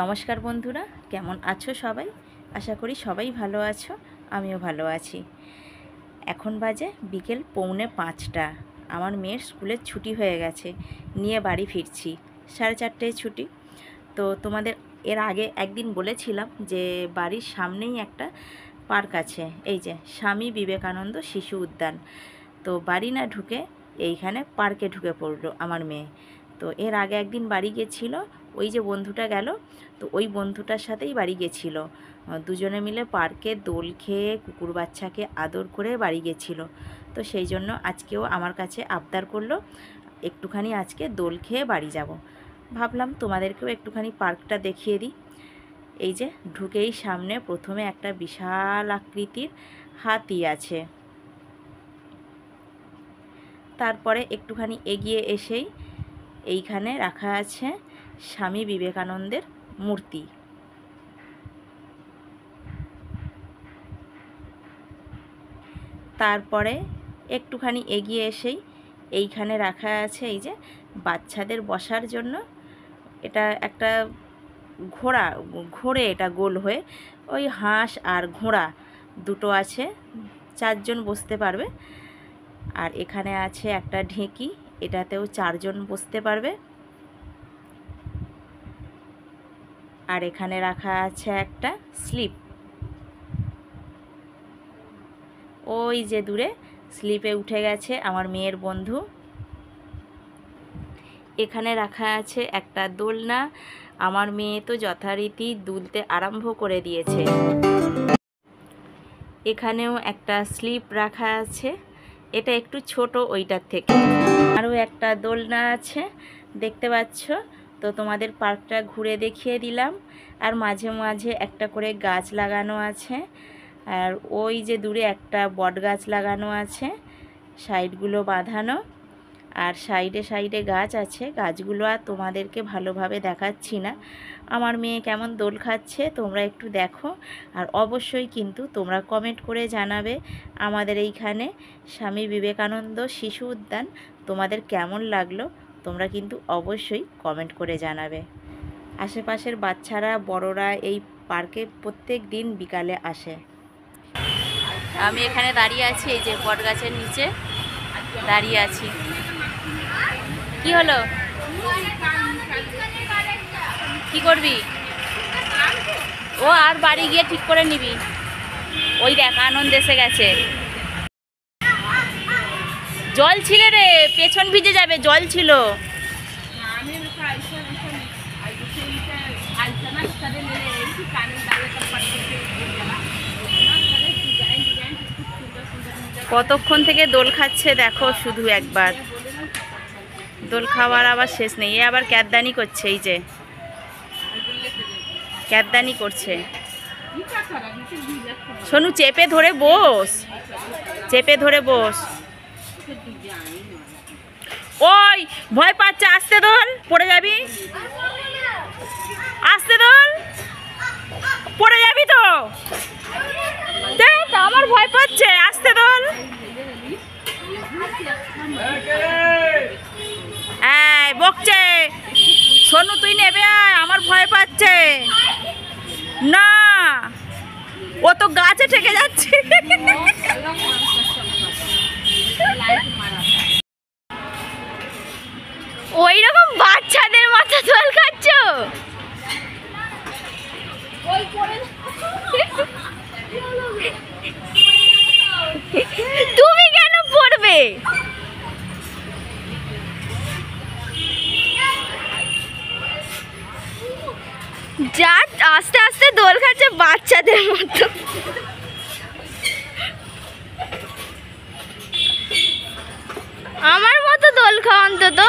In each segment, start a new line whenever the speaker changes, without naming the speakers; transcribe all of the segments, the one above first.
নমস্কার বন্ধুরা কেমন আছো সবাই আশা করি সবাই ভালো আছো আমিও ভালো আছি এখন বাজে বিকেল পৌনে পাঁচটা আমার মেয়ের স্কুলের ছুটি হয়ে গেছে নিয়ে বাড়ি ফিরছি সাড়ে চারটেয় ছুটি তো তোমাদের এর আগে একদিন বলেছিলাম যে বাড়ির সামনেই একটা পার্ক আছে এই যে স্বামী বিবেকানন্দ শিশু উদ্যান তো বাড়ি না ঢুকে এইখানে পার্কে ঢুকে পড়লো আমার মেয়ে তো এর আগে একদিন বাড়ি গেছিলো ওই যে বন্ধুটা গেল তো ওই বন্ধুটার সাথেই বাড়ি গেছিলো দুজনে মিলে পার্কে দোল খেয়ে কুকুর বাচ্চাকে আদর করে বাড়ি গেছিলো তো সেই জন্য আজকেও আমার কাছে আবদার করলো একটুখানি আজকে দোল খেয়ে বাড়ি যাব। ভাবলাম তোমাদেরকেও একটুখানি পার্কটা দেখিয়ে দিই এই যে ঢুকেই সামনে প্রথমে একটা বিশাল আকৃতির হাতি আছে তারপরে একটুখানি এগিয়ে এসেই এইখানে রাখা আছে স্বামী বিবেকানন্দের মূর্তি তারপরে একটুখানি এগিয়ে এসেই এইখানে রাখা আছে এই যে বাচ্চাদের বসার জন্য এটা একটা ঘোড়া ঘোরে এটা গোল হয়ে ওই হাঁস আর ঘোড়া দুটো আছে চারজন বসতে পারবে আর এখানে আছে একটা ঢেঁকি এটাতেও চারজন বসতে পারবে আর এখানে রাখা আছে একটা স্লিপ ওই যে দূরে স্লিপে উঠে গেছে আমার মেয়ের বন্ধু এখানে রাখা আছে একটা দোলনা আমার মেয়ে তো যথারীতি দুলতে আরম্ভ করে দিয়েছে এখানেও একটা স্লিপ রাখা আছে এটা একটু ছোট ওইটার থেকে আরও একটা দোলনা আছে দেখতে পাচ্ছ তো তোমাদের পার্কটা ঘুরে দেখিয়ে দিলাম আর মাঝে মাঝে একটা করে গাছ লাগানো আছে আর ওই যে দূরে একটা বট গাছ লাগানো আছে সাইডগুলো বাঁধানো আর সাইডে সাইডে গাছ আছে গাছগুলো আর তোমাদেরকে ভালোভাবে দেখাচ্ছি না আমার মেয়ে কেমন দোল খাচ্ছে তোমরা একটু দেখো আর অবশ্যই কিন্তু তোমরা কমেন্ট করে জানাবে আমাদের এইখানে স্বামী বিবেকানন্দ শিশু উদ্যান তোমাদের কেমন লাগলো তোমরা কিন্তু অবশ্যই কমেন্ট করে জানাবে আশেপাশের বাচ্চারা বড়রা এই পার্কে প্রত্যেক দিন বিকালে আসে আমি এখানে দাঁড়িয়ে আছি এই যে বট গাছের নিচে দাঁড়িয়ে আছি কি হলো কি করবি ও আর বাড়ি গিয়ে ঠিক করে নিবি ওই দেখ আনন্দ এসে গেছে জল ছিল রে পেছন ভিজে যাবে জল ছিল কতক্ষণ থেকে দোল খাচ্ছে দেখো শুধু একবার দোল খাওয়ার আবার শেষ নেই এ আবার ক্যাদানি করছে এই যে ক্যাদানি করছে সোনু চেপে ধরে বস চেপে ধরে বস ওই ভয় পাচ্ছে আসতে দোল পড়ে যাবি আসতে দোল পড়ে যাবি তো দেখ আমার ভয় পাচ্ছে আসতে দোল বকছে সোনু তুই নেবে আয় আমার ভয় পাচ্ছে না ও তো গাছে ঠেকে যাচ্ছে বাচ্চাদের মাথা জল খাচ্ছ তুমি কেন পড়বে যা আস্তে আস্তে দোল খাচ্ছে বাচ্চাদের মতো আমার মতো দোল খাওয়ান তো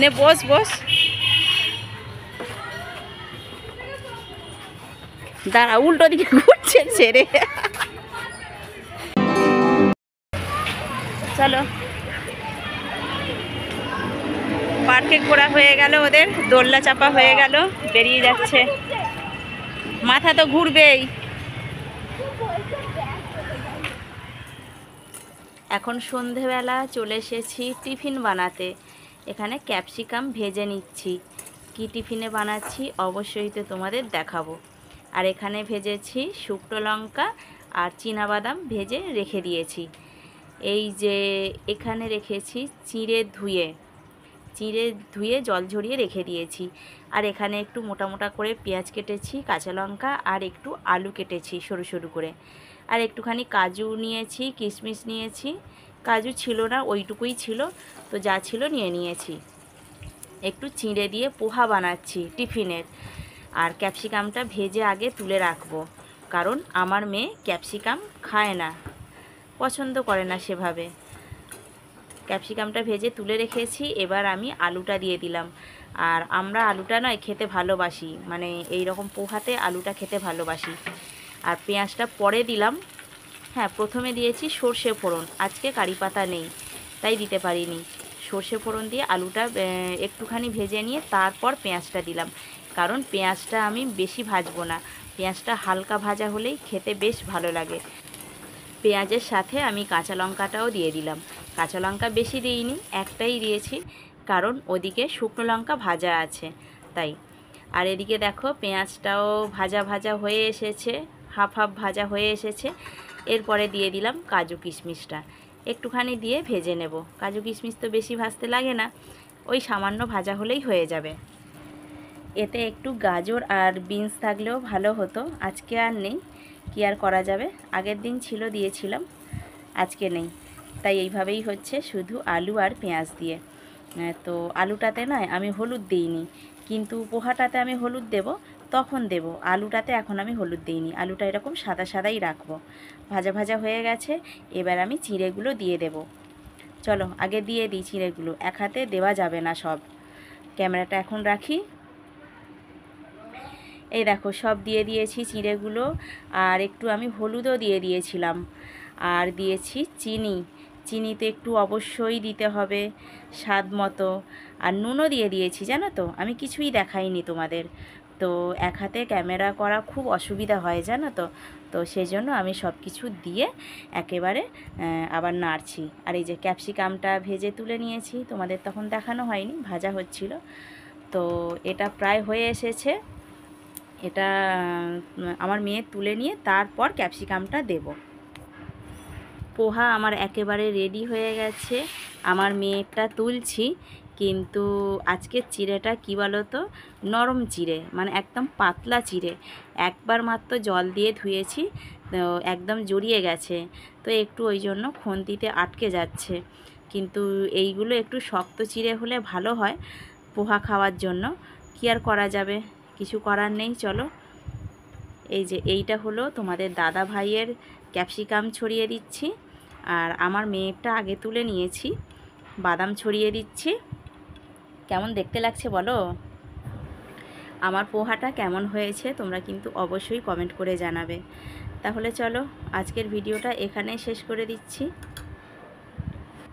নে বস বস দাঁড়া উল্টো দিকে ঘুরছে ছেড়ে চলো পার্কে ঘোরা হয়ে গেল ওদের দোল্লা চাপা হয়ে গেল বেরিয়ে যাচ্ছে মাথা তো ঘুরবেই এখন সন্ধেবেলা চলে এসেছি টিফিন বানাতে এখানে ক্যাপসিকাম ভেজে নিচ্ছি কী টিফিনে বানাচ্ছি অবশ্যই তো তোমাদের দেখাবো আর এখানে ভেজেছি শুকনো লঙ্কা আর বাদাম ভেজে রেখে দিয়েছি এই যে এখানে রেখেছি চিঁড়ে ধুয়ে চিঁড়ে ধুয়ে জল ঝরিয়ে রেখে দিয়েছি আর এখানে একটু মোটা মোটা করে পেঁয়াজ কেটেছি কাঁচা লঙ্কা আর একটু আলু কেটেছি সরু সরু করে আর একটুখানি কাজু নিয়েছি কিশমিশ নিয়েছি কাজু ছিল না ওইটুকুই ছিল তো যা ছিল নিয়ে নিয়েছি একটু চিঁড়ে দিয়ে পোহা বানাচ্ছি টিফিনের আর ক্যাপসিকামটা ভেজে আগে তুলে রাখবো কারণ আমার মেয়ে ক্যাপসিকাম খায় না পছন্দ করে না সেভাবে ক্যাপসিকামটা ভেজে তুলে রেখেছি এবার আমি আলুটা দিয়ে দিলাম আর আমরা আলুটা নয় খেতে ভালোবাসি মানে এই রকম পোহাতে আলুটা খেতে ভালোবাসি আর পেঁয়াজটা পরে দিলাম হ্যাঁ প্রথমে দিয়েছি সর্ষে ফোড়ন আজকে কারি পাতা নেই তাই দিতে পারিনি সর্ষে ফোড়ন দিয়ে আলুটা একটুখানি ভেজে নিয়ে তারপর পেঁয়াজটা দিলাম কারণ পেঁয়াজটা আমি বেশি ভাজবো না পেঁয়াজটা হালকা ভাজা হলেই খেতে বেশ ভালো লাগে পেঁয়াজের সাথে আমি কাঁচা লঙ্কাটাও দিয়ে দিলাম কাঁচা লঙ্কা বেশি দিইনি একটাই দিয়েছি কারণ ওদিকে শুকনো লঙ্কা ভাজা আছে তাই আর এদিকে দেখো পেঁয়াজটাও ভাজা ভাজা হয়ে এসেছে হাফ হাফ ভাজা হয়ে এসেছে এরপরে দিয়ে দিলাম কাজু কিশমিশটা একটুখানি দিয়ে ভেজে নেব কাজু কিশমিশ তো বেশি ভাজতে লাগে না ওই সামান্য ভাজা হলেই হয়ে যাবে এতে একটু গাজর আর বিনস থাকলেও ভালো হতো আজকে আর নেই কি আর করা যাবে আগের দিন ছিল দিয়েছিলাম আজকে নেই তাই এইভাবেই হচ্ছে শুধু আলু আর পেঁয়াজ দিয়ে তো আলুটাতে নয় আমি হলুদ দিইনি কিন্তু পোহাটাতে আমি হলুদ দেব তখন দেব আলুটাতে এখন আমি হলুদ দিইনি আলুটা এরকম সাদা সাদাই রাখবো ভাজা ভাজা হয়ে গেছে এবার আমি চিড়েগুলো দিয়ে দেব চলো আগে দিয়ে দিই চিড়েগুলো এক হাতে দেওয়া যাবে না সব ক্যামেরাটা এখন রাখি এই দেখো সব দিয়ে দিয়েছি চিঁড়েগুলো আর একটু আমি হলুদও দিয়ে দিয়েছিলাম আর দিয়েছি চিনি চিনি তো একটু অবশ্যই দিতে হবে স্বাদ মতো আর নুনও দিয়ে দিয়েছি জানো তো আমি কিছুই দেখাইনি তোমাদের তো এক হাতে ক্যামেরা করা খুব অসুবিধা হয় জানো তো তো সেই জন্য আমি সব কিছু দিয়ে একেবারে আবার নাড়ছি আর এই যে ক্যাপসিকামটা ভেজে তুলে নিয়েছি তোমাদের তখন দেখানো হয়নি ভাজা হচ্ছিল তো এটা প্রায় হয়ে এসেছে এটা আমার মেয়ে তুলে নিয়ে তারপর ক্যাপসিকামটা দেব পোহা আমার একেবারে রেডি হয়ে গেছে আমার মেয়েটা তুলছি কিন্তু আজকে চিড়েটা কী বলো তো নরম চিড়ে মানে একদম পাতলা চিড়ে একবার মাত্র জল দিয়ে ধুয়েছি একদম জড়িয়ে গেছে তো একটু ওই জন্য খন্তিতে আটকে যাচ্ছে কিন্তু এইগুলো একটু শক্ত চিড়ে হলে ভালো হয় পোহা খাওয়ার জন্য কি আর করা যাবে কিছু করার নেই চলো এই যে এইটা হলো তোমাদের দাদা ভাইয়ের ক্যাপসিকাম ছড়িয়ে দিচ্ছি আর আমার মেয়েটা আগে তুলে নিয়েছি বাদাম ছড়িয়ে দিচ্ছি কেমন দেখতে লাগছে বলো আমার পোহাটা কেমন হয়েছে তোমরা কিন্তু অবশ্যই কমেন্ট করে জানাবে তাহলে চলো আজকের ভিডিওটা এখানেই শেষ করে দিচ্ছি